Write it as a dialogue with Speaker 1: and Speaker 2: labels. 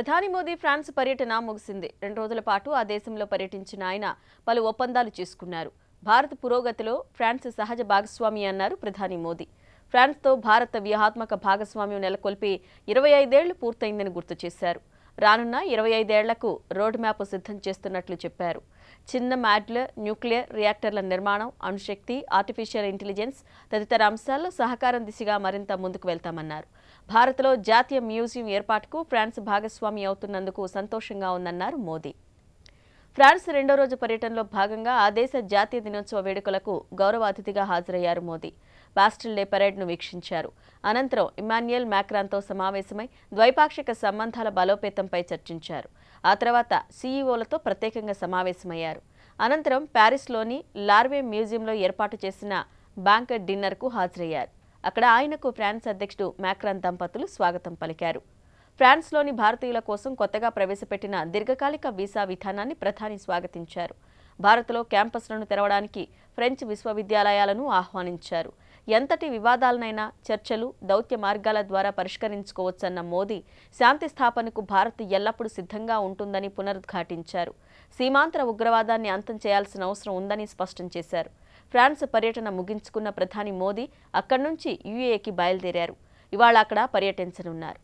Speaker 1: ప్రధాని మోదీ ఫ్రాన్స్ పర్యటన ముగిసింది రెండు రోజుల పాటు ఆ దేశంలో పర్యటించిన ఆయన పలు ఒప్పందాలు చేసుకున్నారు భారత్ పురోగతిలో ఫ్రాన్స్ సహజ భాగస్వామి అన్నారు ప్రధాని మోదీ ఫ్రాన్స్తో భారత వ్యూహాత్మక భాగస్వామ్యం నెలకొల్పి ఇరవై ఐదేళ్లు పూర్తయిందని గుర్తు చేశారు రానున్న ఇరవై ఐదేళ్లకు రోడ్ మ్యాప్ సిద్ధం చేస్తున్నట్లు చెప్పారు చిన్న మ్యాడ్ల న్యూక్లియర్ రియాక్టర్ల నిర్మాణం అణుశక్తి ఆర్టిఫిషియల్ ఇంటెలిజెన్స్ తదితర అంశాల్లో సహకారం దిశగా మరింత ముందుకు వెళ్తామన్నారు భారత్లో జాతీయ మ్యూజియం ఏర్పాటుకు ఫ్రాన్స్ భాగస్వామి అవుతున్నందుకు సంతోషంగా ఉందన్నారు మోదీ ఫ్రాన్స్ రెండో రోజు పర్యటనలో భాగంగా ఆ దేశ జాతీయ దినోత్సవ వేడుకలకు గౌరవ అతిథిగా హాజరయ్యారు మోదీ బాస్టిల్ డే పరేడ్ను వీక్షించారు అనంతరం ఇమాన్యుయల్ మ్యాక్రాన్తో సమావేశమై ద్వైపాక్షిక సంబంధాల బలోపేతంపై చర్చించారు ఆ తర్వాత సీఈఓలతో ప్రత్యేకంగా సమావేశమయ్యారు అనంతరం ప్యారిస్లోని లార్వే మ్యూజియంలో ఏర్పాటు చేసిన బ్యాంకెట్ డిన్నర్కు హాజరయ్యారు అక్కడ ఆయనకు ఫ్రాన్స్ అధ్యక్షుడు మ్యాక్రాన్ దంపతులు స్వాగతం పలికారు ఫ్రాన్స్లోని భారతీయుల కోసం కొత్తగా ప్రవేశపెట్టిన దీర్ఘకాలిక వీసా విధానాన్ని ప్రధాని స్వాగతించారు భారత్లో క్యాంపస్లను తెరవడానికి ఫ్రెంచ్ విశ్వవిద్యాలయాలను ఆహ్వానించారు ఎంతటి వివాదాలనైనా చర్చలు దౌత్య మార్గాల ద్వారా పరిష్కరించుకోవచ్చన్న మోదీ శాంతి స్థాపనకు భారత్ ఎల్లప్పుడూ సిద్ధంగా ఉంటుందని పునరుద్ఘాటించారు సీమాంతర ఉగ్రవాదాన్ని అంతం చేయాల్సిన అవసరం ఉందని స్పష్టం చేశారు ఫ్రాన్స్ పర్యటన ముగించుకున్న ప్రధాని మోదీ అక్కడి నుంచి యుఏకి బయలుదేరారు ఇవాళ అక్కడ పర్యటించనున్నారు